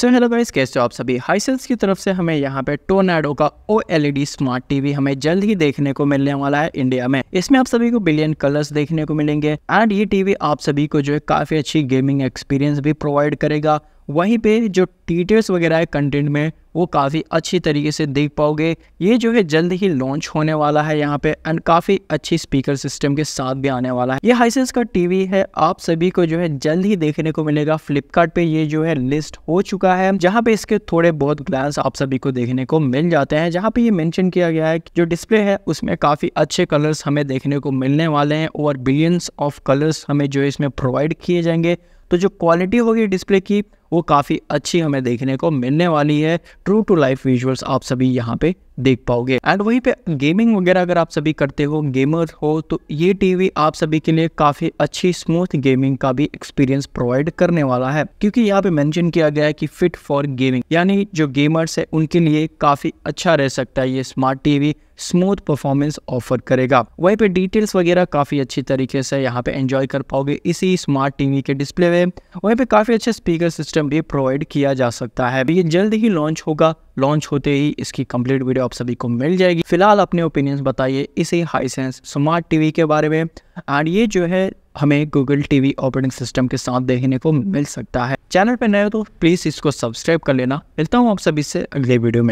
so hello guys कैसे हो आप सभी हाइसेंस की तरफ से हमें यहाँ पे टोनाडो का ओ डी स्मार्ट टीवी हमें जल्द ही देखने को मिलने वाला है इंडिया में इसमें आप सभी को बिलियन कलर्स देखने को मिलेंगे एंड ये टीवी आप सभी को जो है काफी अच्छी गेमिंग एक्सपीरियंस भी प्रोवाइड करेगा वहीं पे जो टीटर्स वगैरह है कंटेंट में वो काफ़ी अच्छी तरीके से देख पाओगे ये जो है जल्द ही लॉन्च होने वाला है यहाँ पे एंड काफ़ी अच्छी स्पीकर सिस्टम के साथ भी आने वाला है ये हाइसेंस का टीवी है आप सभी को जो है जल्द ही देखने को मिलेगा फ्लिपकार्ट ये जो है लिस्ट हो चुका है जहाँ पे इसके थोड़े बहुत ग्लास आप सभी को देखने को मिल जाते हैं जहाँ पे ये मैंशन किया गया है कि जो डिस्प्ले है उसमें काफ़ी अच्छे कलर्स हमें देखने को मिलने वाले हैं और बिलियंस ऑफ कलर्स हमें जो है इसमें प्रोवाइड किए जाएंगे तो जो क्वालिटी होगी डिस्प्ले की वो काफ़ी अच्छी हमें देखने को मिलने वाली है ट्रू टू लाइफ विजुअल्स आप सभी यहाँ पे देख पाओगे एंड वहीं पे गेमिंग वगैरह अगर आप सभी करते हो गेमर हो तो ये टीवी आप सभी के लिए काफ़ी अच्छी स्मूथ गेमिंग का भी एक्सपीरियंस प्रोवाइड करने वाला है क्योंकि यहाँ पे मेंशन किया गया है कि फिट फॉर गेमिंग यानी जो गेमर्स है उनके लिए काफ़ी अच्छा रह सकता है ये smart TV smooth performance offer करेगा वहीं पे डिटेल्स वगैरह काफ़ी अच्छी तरीके से यहाँ पे एंजॉय कर पाओगे इसी स्मार्ट टीवी के डिस्प्ले में वहीं पे काफ़ी अच्छे स्पीकर सिस्टम सिस्टम भी प्रोवाइड किया जा सकता है ये जल्द ही लॉन्च होगा लॉन्च होते ही इसकी कंप्लीट वीडियो आप सभी को मिल जाएगी फिलहाल अपने ओपिनियंस बताइए इसी हाईसेंस स्मार्ट टीवी के बारे में और ये जो है हमें गूगल टीवी ऑपरेटिंग सिस्टम के साथ देखने को मिल सकता है चैनल पर नए हो तो प्लीज़ इसको सब्सक्राइब कर लेना मिलता हूँ आप सभी से अगले वीडियो में